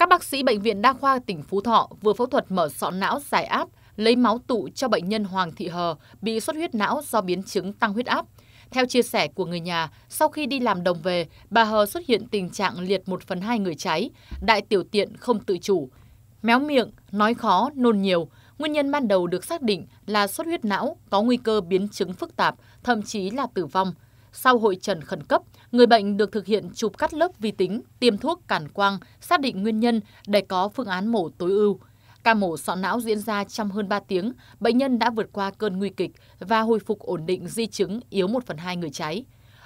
Các bác sĩ Bệnh viện Đa khoa tỉnh Phú Thọ vừa phẫu thuật mở sọ não giải áp, lấy máu tụ cho bệnh nhân Hoàng Thị Hờ bị xuất huyết não do biến chứng tăng huyết áp. Theo chia sẻ của người nhà, sau khi đi làm đồng về, bà Hờ xuất hiện tình trạng liệt 1 phần 2 người trái, đại tiểu tiện không tự chủ, méo miệng, nói khó, nôn nhiều. Nguyên nhân ban đầu được xác định là xuất huyết não có nguy cơ biến chứng phức tạp, thậm chí là tử vong – sau hội trần khẩn cấp, người bệnh được thực hiện chụp cắt lớp vi tính, tiêm thuốc cản quang, xác định nguyên nhân để có phương án mổ tối ưu. Ca mổ sọ não diễn ra trong hơn 3 tiếng, bệnh nhân đã vượt qua cơn nguy kịch và hồi phục ổn định di chứng yếu 1 phần 2 người trái.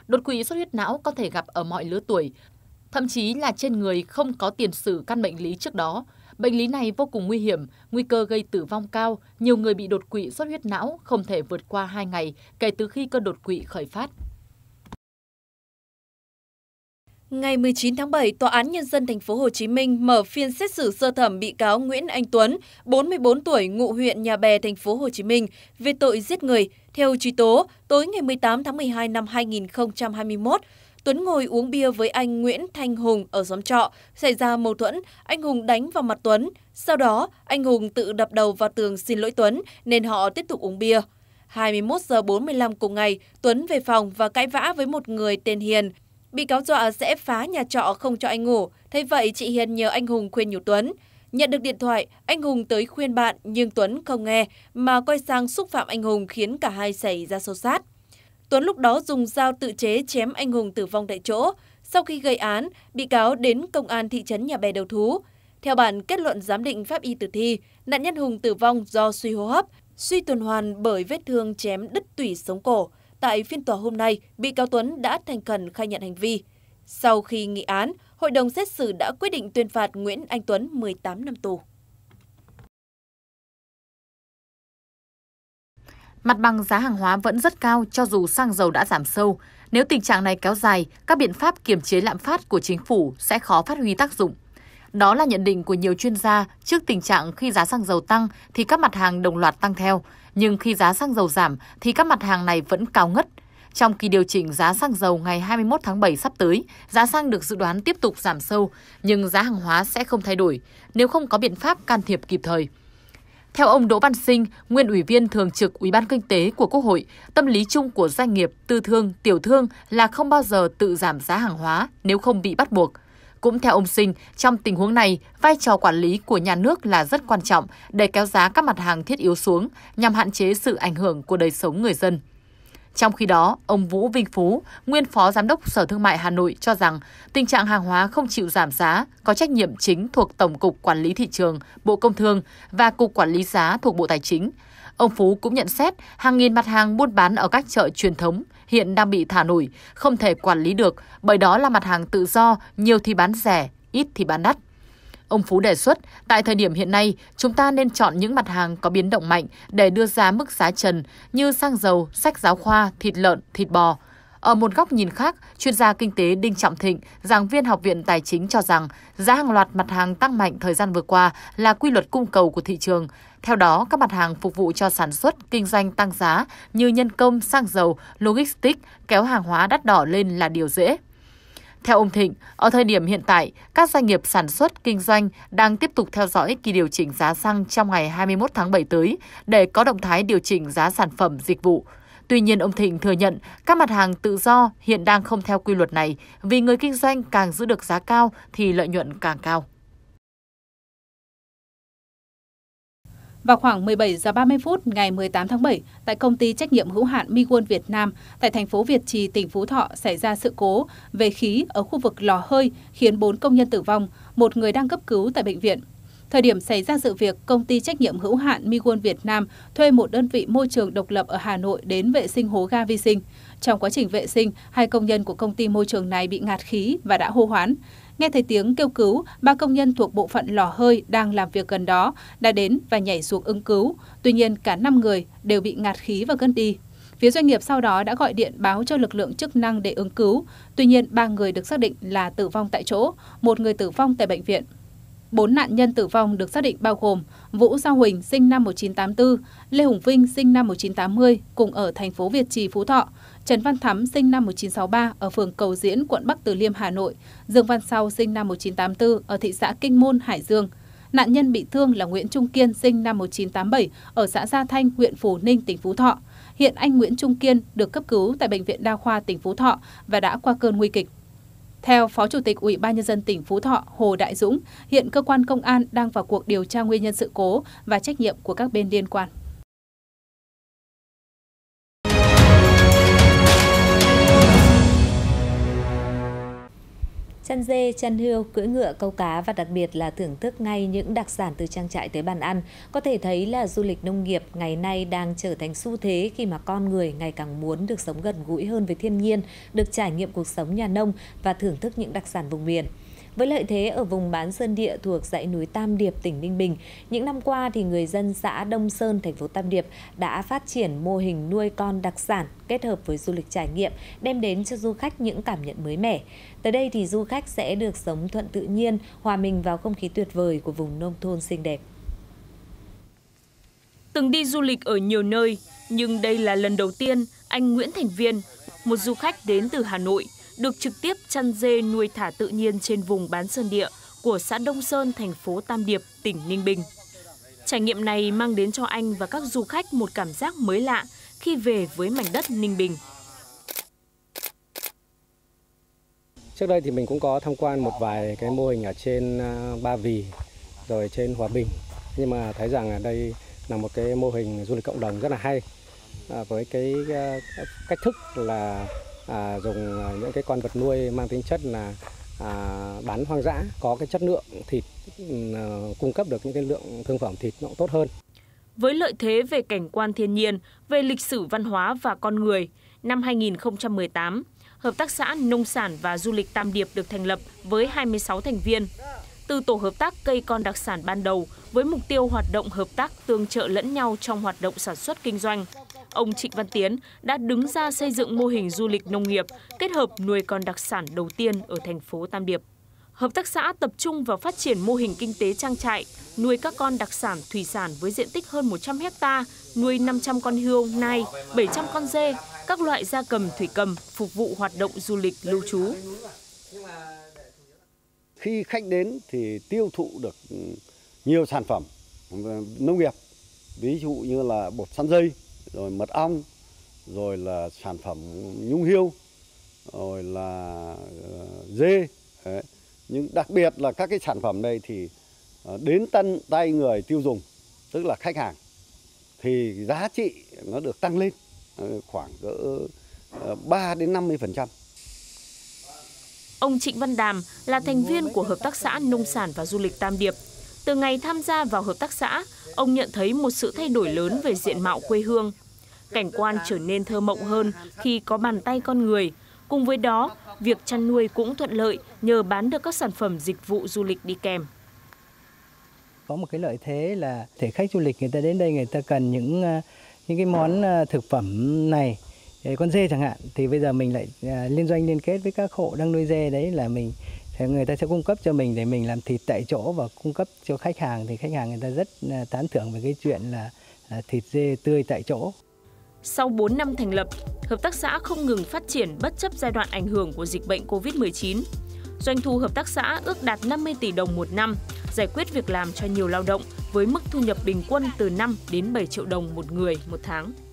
Đột quỵ xuất huyết não có thể gặp ở mọi lứa tuổi, thậm chí là trên người không có tiền sử căn bệnh lý trước đó. Bệnh lý này vô cùng nguy hiểm, nguy cơ gây tử vong cao, nhiều người bị đột quỵ xuất huyết não không thể vượt qua 2 ngày kể từ khi cơn đột quỵ khởi phát. Ngày 19 tháng 7, Tòa án Nhân dân thành phố Hồ Chí Minh mở phiên xét xử sơ thẩm bị cáo Nguyễn Anh Tuấn, 44 tuổi, ngụ huyện Nhà Bè, thành phố Hồ Chí Minh, về tội giết người. Theo truy tố, tối ngày 18 tháng 12 năm 2021, Tuấn ngồi uống bia với anh Nguyễn Thanh Hùng ở xóm trọ, xảy ra mâu thuẫn, anh Hùng đánh vào mặt Tuấn. Sau đó, anh Hùng tự đập đầu vào tường xin lỗi Tuấn nên họ tiếp tục uống bia. 21 giờ 45 cùng ngày, Tuấn về phòng và cãi vã với một người tên Hiền. Bị cáo dọa sẽ phá nhà trọ không cho anh ngủ, Thế vậy chị Hiền nhờ anh Hùng khuyên nhủ Tuấn. Nhận được điện thoại, anh Hùng tới khuyên bạn nhưng Tuấn không nghe mà quay sang xúc phạm anh Hùng khiến cả hai xảy ra xô xát. Tuấn lúc đó dùng dao tự chế chém anh Hùng tử vong tại chỗ. Sau khi gây án, bị cáo đến công an thị trấn Nhà Bè đầu thú. Theo bản kết luận giám định pháp y tử thi, nạn nhân Hùng tử vong do suy hô hấp, suy tuần hoàn bởi vết thương chém đứt tủy sống cổ. Tại phiên tòa hôm nay, bị cáo Tuấn đã thành khẩn khai nhận hành vi. Sau khi nghị án, hội đồng xét xử đã quyết định tuyên phạt Nguyễn Anh Tuấn 18 năm tù. Mặt bằng giá hàng hóa vẫn rất cao cho dù xăng dầu đã giảm sâu. Nếu tình trạng này kéo dài, các biện pháp kiểm chế lạm phát của chính phủ sẽ khó phát huy tác dụng. Đó là nhận định của nhiều chuyên gia trước tình trạng khi giá xăng dầu tăng thì các mặt hàng đồng loạt tăng theo, nhưng khi giá xăng dầu giảm thì các mặt hàng này vẫn cao ngất. Trong kỳ điều chỉnh giá xăng dầu ngày 21 tháng 7 sắp tới, giá xăng được dự đoán tiếp tục giảm sâu, nhưng giá hàng hóa sẽ không thay đổi nếu không có biện pháp can thiệp kịp thời. Theo ông Đỗ Văn Sinh, nguyên ủy viên thường trực Ủy ban Kinh tế của Quốc hội, tâm lý chung của doanh nghiệp, tư thương, tiểu thương là không bao giờ tự giảm giá hàng hóa nếu không bị bắt buộc. Cũng theo ông Sinh, trong tình huống này, vai trò quản lý của nhà nước là rất quan trọng để kéo giá các mặt hàng thiết yếu xuống nhằm hạn chế sự ảnh hưởng của đời sống người dân. Trong khi đó, ông Vũ Vinh Phú, nguyên phó giám đốc Sở Thương mại Hà Nội cho rằng tình trạng hàng hóa không chịu giảm giá có trách nhiệm chính thuộc Tổng cục Quản lý thị trường, Bộ Công Thương và Cục Quản lý giá thuộc Bộ Tài chính. Ông Phú cũng nhận xét hàng nghìn mặt hàng buôn bán ở các chợ truyền thống hiện đang bị thả nổi, không thể quản lý được bởi đó là mặt hàng tự do, nhiều thì bán rẻ, ít thì bán đắt. Ông Phú đề xuất, tại thời điểm hiện nay, chúng ta nên chọn những mặt hàng có biến động mạnh để đưa ra mức giá trần như xăng dầu, sách giáo khoa, thịt lợn, thịt bò – ở một góc nhìn khác, chuyên gia kinh tế Đinh Trọng Thịnh, giảng viên Học viện Tài chính cho rằng giá hàng loạt mặt hàng tăng mạnh thời gian vừa qua là quy luật cung cầu của thị trường. Theo đó, các mặt hàng phục vụ cho sản xuất, kinh doanh tăng giá như nhân công, xăng dầu, logistics, kéo hàng hóa đắt đỏ lên là điều dễ. Theo ông Thịnh, ở thời điểm hiện tại, các doanh nghiệp sản xuất, kinh doanh đang tiếp tục theo dõi kỳ điều chỉnh giá xăng trong ngày 21 tháng 7 tới để có động thái điều chỉnh giá sản phẩm dịch vụ. Tuy nhiên, ông Thịnh thừa nhận các mặt hàng tự do hiện đang không theo quy luật này vì người kinh doanh càng giữ được giá cao thì lợi nhuận càng cao. Vào khoảng 17 giờ 30 phút ngày 18 tháng 7, tại công ty trách nhiệm hữu hạn Miguel Việt Nam tại thành phố Việt Trì, tỉnh Phú Thọ xảy ra sự cố về khí ở khu vực lò hơi khiến 4 công nhân tử vong, một người đang cấp cứu tại bệnh viện. Thời điểm xảy ra sự việc, công ty trách nhiệm hữu hạn Migon Việt Nam thuê một đơn vị môi trường độc lập ở Hà Nội đến vệ sinh hố ga vi sinh. Trong quá trình vệ sinh, hai công nhân của công ty môi trường này bị ngạt khí và đã hô hoán. Nghe thấy tiếng kêu cứu, ba công nhân thuộc bộ phận lò hơi đang làm việc gần đó đã đến và nhảy xuống ứng cứu. Tuy nhiên, cả 5 người đều bị ngạt khí và gân đi. Phía doanh nghiệp sau đó đã gọi điện báo cho lực lượng chức năng để ứng cứu. Tuy nhiên, ba người được xác định là tử vong tại chỗ, một người tử vong tại bệnh viện. 4 nạn nhân tử vong được xác định bao gồm Vũ Giao Huỳnh sinh năm 1984, Lê Hùng Vinh sinh năm 1980 cùng ở thành phố Việt Trì, Phú Thọ, Trần Văn Thắm sinh năm 1963 ở phường Cầu Diễn, quận Bắc Từ Liêm, Hà Nội, Dương Văn Sau sinh năm 1984 ở thị xã Kinh Môn, Hải Dương. Nạn nhân bị thương là Nguyễn Trung Kiên sinh năm 1987 ở xã Gia Thanh, huyện Phú Ninh, tỉnh Phú Thọ. Hiện anh Nguyễn Trung Kiên được cấp cứu tại Bệnh viện Đa khoa tỉnh Phú Thọ và đã qua cơn nguy kịch. Theo Phó Chủ tịch Ủy ban nhân dân tỉnh Phú Thọ Hồ Đại Dũng, hiện cơ quan công an đang vào cuộc điều tra nguyên nhân sự cố và trách nhiệm của các bên liên quan. Chăn dê, chăn hươu, cưỡi ngựa, câu cá và đặc biệt là thưởng thức ngay những đặc sản từ trang trại tới bàn ăn. Có thể thấy là du lịch nông nghiệp ngày nay đang trở thành xu thế khi mà con người ngày càng muốn được sống gần gũi hơn với thiên nhiên, được trải nghiệm cuộc sống nhà nông và thưởng thức những đặc sản vùng miền. Với lợi thế ở vùng bán sơn địa thuộc dãy núi Tam Điệp, tỉnh Ninh Bình, những năm qua thì người dân xã Đông Sơn, thành phố Tam Điệp đã phát triển mô hình nuôi con đặc sản kết hợp với du lịch trải nghiệm, đem đến cho du khách những cảm nhận mới mẻ. Tới đây thì du khách sẽ được sống thuận tự nhiên, hòa mình vào không khí tuyệt vời của vùng nông thôn xinh đẹp. Từng đi du lịch ở nhiều nơi, nhưng đây là lần đầu tiên anh Nguyễn Thành Viên, một du khách đến từ Hà Nội, được trực tiếp chăn dê nuôi thả tự nhiên trên vùng bán sơn địa của xã Đông Sơn, thành phố Tam Điệp, tỉnh Ninh Bình. Trải nghiệm này mang đến cho anh và các du khách một cảm giác mới lạ khi về với mảnh đất Ninh Bình. Trước đây thì mình cũng có tham quan một vài cái mô hình ở trên à, Ba Vì, rồi trên Hòa Bình. Nhưng mà thấy rằng ở đây là một cái mô hình du lịch cộng đồng rất là hay à, với cái à, cách thức là à, dùng à, những cái con vật nuôi mang tính chất là à, bán hoang dã có cái chất lượng thịt ừ, à, cung cấp được những cái lượng thương phẩm thịt nó tốt hơn. Với lợi thế về cảnh quan thiên nhiên, về lịch sử văn hóa và con người, năm 2018, Hợp tác xã Nông sản và Du lịch Tam Điệp được thành lập với 26 thành viên. Từ tổ hợp tác cây con đặc sản ban đầu với mục tiêu hoạt động hợp tác tương trợ lẫn nhau trong hoạt động sản xuất kinh doanh, ông Trịnh Văn Tiến đã đứng ra xây dựng mô hình du lịch nông nghiệp kết hợp nuôi con đặc sản đầu tiên ở thành phố Tam Điệp. Hợp tác xã tập trung vào phát triển mô hình kinh tế trang trại, nuôi các con đặc sản thủy sản với diện tích hơn 100 hecta, nuôi 500 con hươu, nai, 700 con dê, các loại gia cầm, thủy cầm, phục vụ hoạt động du lịch lưu trú. Khi khách đến thì tiêu thụ được nhiều sản phẩm nông nghiệp, ví dụ như là bột sắn dây, rồi mật ong rồi là sản phẩm nhung hiêu rồi là ờ, dê Đấy. nhưng đặc biệt là các cái sản phẩm này thì ờ, đến tân tay người tiêu dùng tức là khách hàng thì giá trị nó được tăng lên ờ, khoảng cỡ 3 đến 50 phần trăm. Ông Trịnh Văn Đàm là thành viên của Hợp tác xã Nông sản và Du lịch Tam Điệp từ ngày tham gia vào hợp tác xã, ông nhận thấy một sự thay đổi lớn về diện mạo quê hương. Cảnh quan trở nên thơ mộng hơn khi có bàn tay con người. Cùng với đó, việc chăn nuôi cũng thuận lợi nhờ bán được các sản phẩm dịch vụ du lịch đi kèm có một cái lợi thế là thể khách du lịch người ta đến đây người ta cần những ờ, những cái món ờ, thực phẩm này ờ, con dê chẳng hạn thì bây giờ mình lại liên doanh liên kết với các hộ đang nuôi dê đấy là mình Thế người ta sẽ cung cấp cho mình để mình làm thịt tại chỗ và cung cấp cho khách hàng thì khách hàng người ta rất à, tán thưởng về cái chuyện là thịt dê tươi tại chỗ. Sau 4 năm thành lập, hợp tác xã không ngừng phát triển bất chấp giai đoạn ảnh hưởng của dịch bệnh COVID-19. Doanh thu hợp tác xã ước đạt 50 tỷ đồng một năm, giải quyết việc làm cho nhiều lao động với mức thu nhập bình quân từ 5 đến 7 triệu đồng một người một tháng.